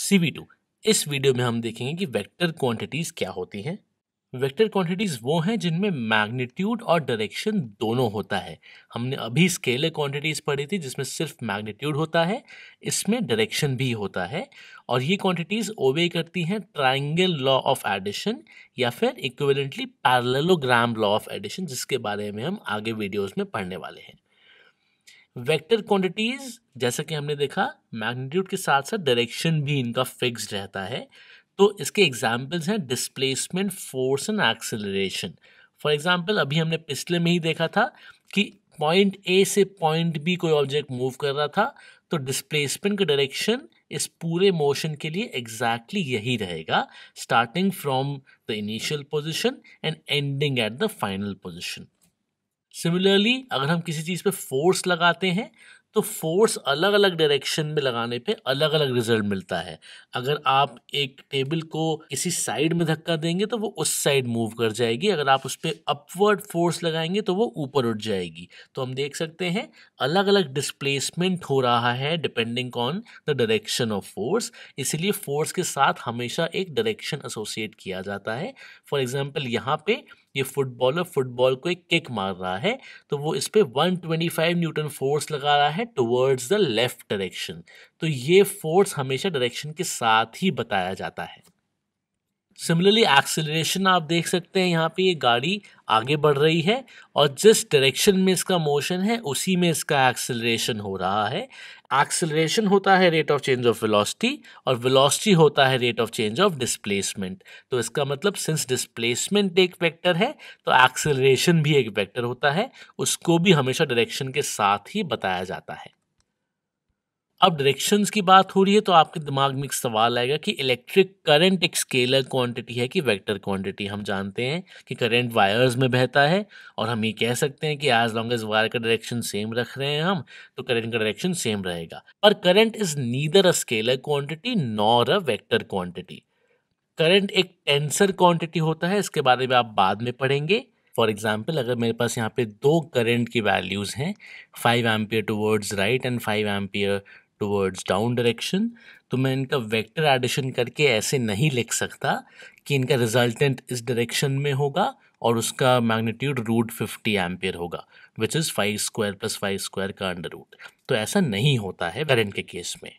cv2 इस video में हम देखेंगे कि वेक्टर क्वांटिटीज क्या होती हैं वेक्टर क्वांटिटीज वो हैं जिनमें मैग्नीट्यूड और डायरेक्शन दोनों होता है हमने अभी स्केलर क्वांटिटीज पढ़ी थी जिसमें सिर्फ मैग्नीट्यूड होता है इसमें डायरेक्शन भी होता है और ये क्वांटिटीज ओबे करती हैं ट्राइंगल लॉ ऑफ एडिशन या फिर equivalently parallelogram law of addition जिसके बारे में हम आगे वीडियोज़ में पढ़ने वाले हैं वेक्टर क्वांटिटीज जैसा कि हमने देखा मैग्नीट्यूड के साथ साथ डायरेक्शन भी इनका फिक्स रहता है तो इसके एग्जाम्पल्स हैं displacement force and acceleration for example अभी हमने पिछले में ही देखा था कि पॉइंट ए से पॉइंट बी कोई ऑब्जेक्ट मूव कर रहा था तो डिस्प्लेसमेंट का डायरेक्शन इस पूरे मोशन के लिए एग्जैक्टली exactly यही रहेगा starting from the initial position and ending at the final position similarly अगर हम किसी चीज़ पे फोर्स लगाते हैं तो फोर्स अलग अलग डायरेक्शन में लगाने पे अलग अलग रिजल्ट मिलता है अगर आप एक टेबल को किसी साइड में धक्का देंगे तो वो उस साइड मूव कर जाएगी अगर आप उस पर अपवर्ड फोर्स लगाएंगे तो वो ऊपर उठ जाएगी तो हम देख सकते हैं अलग अलग डिस्प्लेसमेंट हो रहा है depending on the direction of force इसीलिए फोर्स के साथ हमेशा एक डायरेक्शन एसोसिएट किया जाता है फॉर एग्जाम्पल यहाँ पर ये फुटबॉलर फुटबॉल को एक किक मार रहा है तो वो इस पर one twenty five newton force लगा रहा है टुवर्ड्स द लेफ्ट डायरेक्शन तो ये फोर्स हमेशा डायरेक्शन के साथ ही बताया जाता है सिमिलरली एक्सेलरेशन आप देख सकते हैं यहाँ पे ये गाड़ी आगे बढ़ रही है और जिस डायरेक्शन में इसका मोशन है उसी में इसका एक्सेलरेशन हो रहा है एक्सेलरेशन होता है rate of change of velocity और वेलोसिटी होता है rate of change of displacement तो इसका मतलब सिंस डिस्प्लेसमेंट एक वेक्टर है तो एक्सेलरेशन भी एक वेक्टर होता है उसको भी हमेशा डायरेक्शन के साथ ही बताया जाता है अब डायरेक्शंस की बात हो रही है तो आपके दिमाग में एक सवाल आएगा कि इलेक्ट्रिक करंट एक स्केलर क्वांटिटी है कि वेक्टर क्वांटिटी हम जानते हैं कि करंट वायर्स में बहता है और हम ये कह सकते हैं कि एज लॉन्ग एज वायर का डायरेक्शन सेम रख रहे हैं हम तो करंट का डायरेक्शन सेम रहेगा पर current is neither a scalar quantity nor a vector quantity current एक टेंसर क्वांटिटी होता है इसके बारे में आप बाद में पढ़ेंगे फॉर एग्जाम्पल अगर मेरे पास यहाँ पे दो करंट की वैल्यूज़ हैं five ampere towards right and five ampere towards down direction तो मैं इनका वेक्टर एडिशन करके ऐसे नहीं लिख सकता कि इनका रिजल्टेंट इस डायरेक्शन में होगा और उसका मैग्नीट्यूड रूट फिफ्टी एम्पियर होगा which is five square plus five square का अंडर रूट तो ऐसा नहीं होता है वेरेंट के केस में